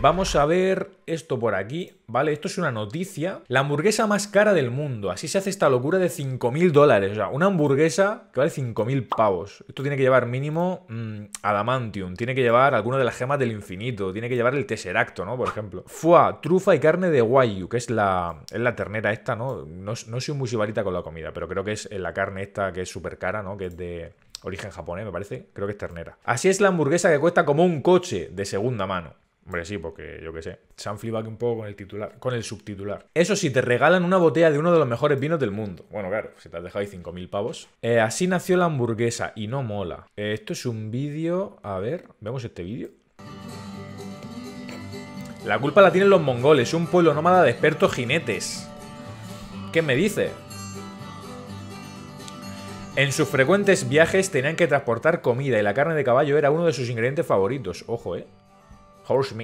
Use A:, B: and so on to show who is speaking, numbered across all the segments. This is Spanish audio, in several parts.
A: Vamos a ver esto por aquí, ¿vale? Esto es una noticia. La hamburguesa más cara del mundo. Así se hace esta locura de 5.000 dólares. O sea, una hamburguesa que vale 5.000 pavos. Esto tiene que llevar mínimo mm, adamantium. Tiene que llevar alguna de las gemas del infinito. Tiene que llevar el tesseracto, ¿no? Por ejemplo. Fua, trufa y carne de guayu, que es la, es la ternera esta, ¿no? ¿no? soy muy sibarita con la comida, pero creo que es eh, la carne esta que es súper cara, ¿no? Que es de origen japonés, me parece. Creo que es ternera. Así es la hamburguesa que cuesta como un coche de segunda mano. Hombre, sí, porque yo qué sé. Se han flipado un poco con el titular, con el subtitular. Eso sí, te regalan una botella de uno de los mejores vinos del mundo. Bueno, claro, si te has dejado ahí 5.000 pavos. Eh, así nació la hamburguesa y no mola. Eh, esto es un vídeo. A ver, vemos este vídeo. La culpa la tienen los mongoles, un pueblo nómada de expertos jinetes. ¿Qué me dice? En sus frecuentes viajes tenían que transportar comida y la carne de caballo era uno de sus ingredientes favoritos. Ojo, eh horse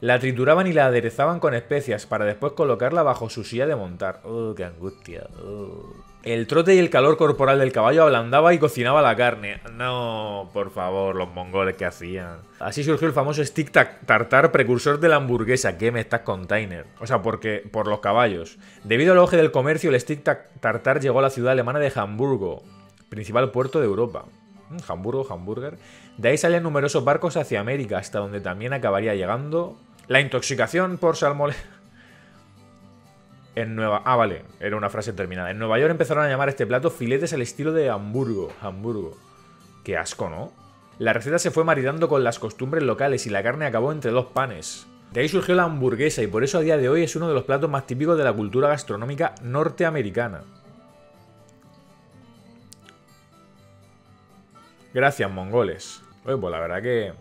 A: La trituraban y la aderezaban con especias para después colocarla bajo su silla de montar. ¡Oh, qué angustia! Uh. El trote y el calor corporal del caballo ablandaba y cocinaba la carne. No, por favor, los mongoles que hacían. Así surgió el famoso stick tartar precursor de la hamburguesa. ¿Qué me estás container? O sea, porque por los caballos. Debido al auge del comercio, el stick tartar llegó a la ciudad alemana de Hamburgo, principal puerto de Europa. Mm, Hamburgo, Hamburger. De ahí salían numerosos barcos hacia América, hasta donde también acabaría llegando la intoxicación por salmonella. En Nueva... Ah, vale, era una frase terminada. En Nueva York empezaron a llamar a este plato filetes al estilo de Hamburgo, Hamburgo. Qué asco, ¿no? La receta se fue maridando con las costumbres locales y la carne acabó entre dos panes. De ahí surgió la hamburguesa y por eso a día de hoy es uno de los platos más típicos de la cultura gastronómica norteamericana. Gracias, mongoles. Oye, pues la verdad que...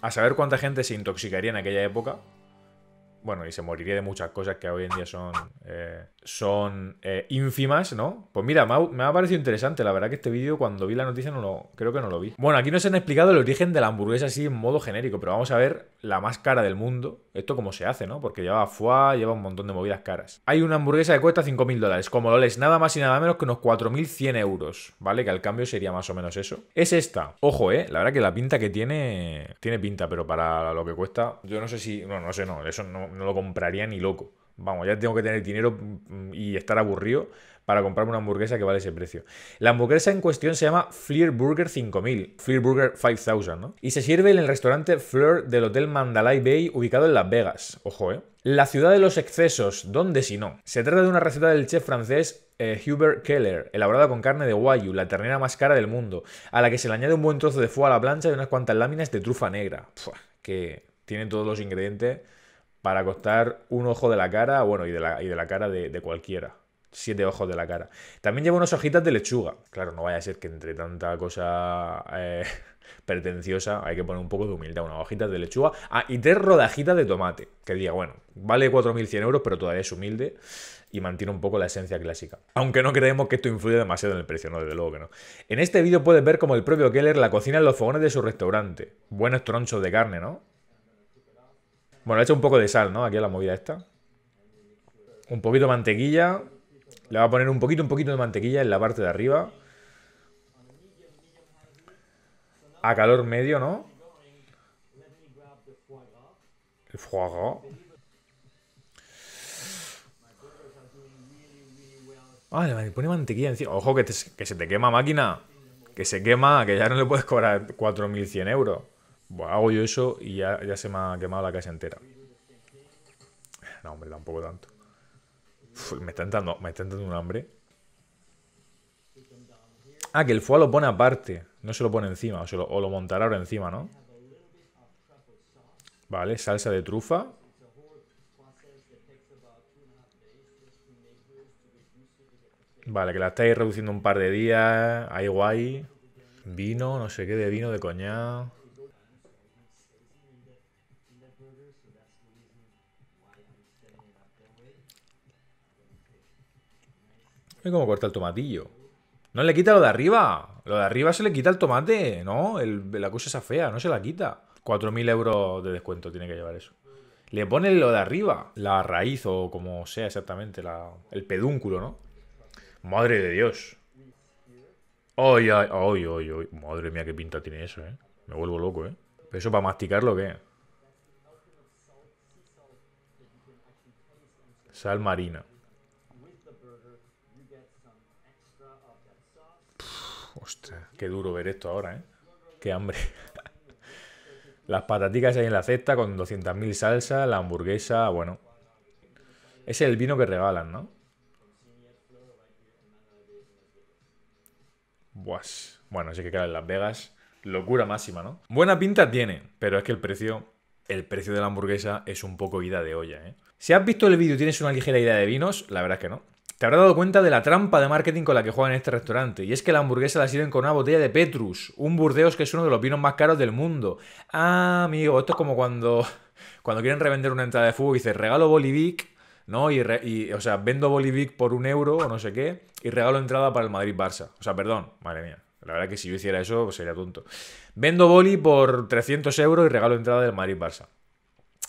A: A saber cuánta gente se intoxicaría en aquella época bueno, y se moriría de muchas cosas que hoy en día son, eh, son eh, ínfimas, ¿no? Pues mira, me ha, parecido interesante, la verdad que este vídeo cuando vi la noticia no lo, creo que no lo vi. Bueno, aquí nos han explicado el origen de la hamburguesa así en modo genérico, pero vamos a ver la más cara del mundo, esto cómo se hace, ¿no? Porque lleva foie, lleva un montón de movidas caras. Hay una hamburguesa que cuesta 5.000 dólares, como lo lees, nada más y nada menos que unos 4.100 euros, ¿vale? Que al cambio sería más o menos eso. Es esta. Ojo, ¿eh? La verdad que la pinta que tiene, tiene pinta, pero para lo que cuesta, yo no sé si, no, no sé, no, eso no, no lo compraría ni loco. Vamos, ya tengo que tener dinero mm, y estar aburrido para comprarme una hamburguesa que vale ese precio. La hamburguesa en cuestión se llama Fleur Burger 5000, Fleer Burger 5000, ¿no? Y se sirve en el restaurante Fleur del Hotel Mandalay Bay, ubicado en Las Vegas. Ojo, ¿eh? La ciudad de los excesos, ¿dónde si no? Se trata de una receta del chef francés eh, Hubert Keller, elaborada con carne de guayu, la ternera más cara del mundo, a la que se le añade un buen trozo de fuego a la plancha y unas cuantas láminas de trufa negra. que tiene todos los ingredientes para costar un ojo de la cara, bueno, y de la, y de la cara de, cualquiera siete ojos de la cara. También lleva unas hojitas de lechuga. Claro, no vaya a ser que entre tanta cosa eh, pretenciosa hay que poner un poco de humildad. Unas hojitas de lechuga. Ah, y tres rodajitas de tomate. Que diga, bueno, vale 4.100 euros, pero todavía es humilde y mantiene un poco la esencia clásica. Aunque no creemos que esto influye demasiado en el precio, no, desde luego que no. En este vídeo puedes ver cómo el propio Keller la cocina en los fogones de su restaurante. Buenos tronchos de carne, ¿no? Bueno, le hecho un poco de sal, ¿no? Aquí a la movida esta. Un poquito de mantequilla. Le voy a poner un poquito, un poquito de mantequilla en la parte de arriba. A calor medio, ¿no? El foie gras. Ah, le pone mantequilla encima. Ojo, que, que se te quema máquina. Que se quema, que ya no le puedes cobrar 4.100 euros. Bueno, hago yo eso y ya, se me ha quemado la casa entera. No, hombre, tampoco tanto. me está entrando, me está entrando un hambre. Ah, que el foie lo pone aparte. No se lo pone encima. O, se lo, montará ahora encima, ¿no? Vale, salsa de trufa. Vale, que la estáis reduciendo un par de días. Ahí guay. Vino, no sé qué, de vino, de coñac. Es cómo corta el tomatillo. No le quita lo de arriba. Lo de arriba se le quita el tomate, ¿no? la cosa esa fea, no se la quita. 4.000 euros de descuento tiene que llevar eso. Le ponen lo de arriba, la raíz o como sea exactamente, el pedúnculo, ¿no? Madre de Dios. Ay, ay, ay, ay, Madre mía, qué pinta tiene eso, ¿eh? Me vuelvo loco, ¿eh? ¿Eso para masticarlo qué? Sal marina. Ostras, qué duro ver esto ahora, ¿eh? Qué hambre. Las pataticas ahí en la cesta con 200.000 salsa, la hamburguesa, bueno. Es el vino que regalan, ¿no? Buas. Bueno, así que claro, en Las Vegas, locura máxima, ¿no? Buena pinta tiene, pero es que el precio, el precio de la hamburguesa es un poco ida de olla, ¿eh? Si has visto el vídeo y tienes una ligera idea de vinos, la verdad es que no. Te habrás dado cuenta de la trampa de marketing con la que juegan en este restaurante. Y es que la hamburguesa la sirven con una botella de Petrus, un Burdeos que es uno de los vinos más caros del mundo. Ah, amigo, esto es como cuando, cuando quieren revender una entrada de fútbol y dices, regalo Bolivic, ¿no? Y, o sea, vendo Bolivic por un euro o no sé qué, y regalo entrada para el Madrid-Barça. O sea, perdón, madre mía. La verdad que si yo hiciera eso, pues sería tonto. Vendo boli por 300 euros y regalo entrada del Madrid-Barça.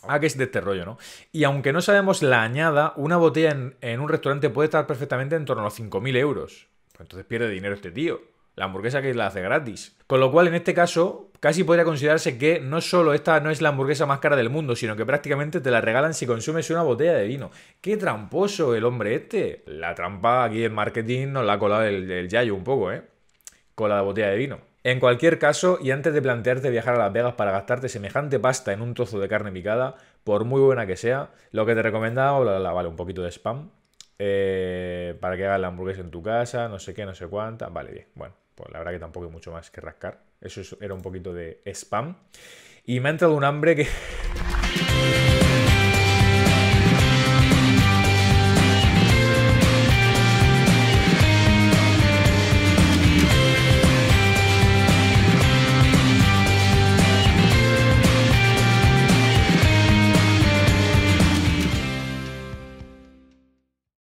A: Ah, que es de este rollo, ¿no? Y aunque no sabemos la añada, una botella en, un restaurante puede estar perfectamente en torno a los 5.000 euros. Pues entonces pierde dinero este tío. La hamburguesa que la hace gratis. Con lo cual, en este caso, casi podría considerarse que no solo esta no es la hamburguesa más cara del mundo, sino que prácticamente te la regalan si consumes una botella de vino. ¡Qué tramposo el hombre este! La trampa aquí en marketing nos la ha colado el, el yayo un poco, ¿eh? la botella de vino. En cualquier caso, y antes de plantearte viajar a Las Vegas para gastarte semejante pasta en un trozo de carne picada, por muy buena que sea, lo que te recomendaba, bla, vale, un poquito de spam, eh, para que hagas la hamburguesa en tu casa, no sé qué, no sé cuánta, vale, bien, bueno, pues la verdad que tampoco hay mucho más que rascar, eso era un poquito de spam, y me ha entrado un hambre que...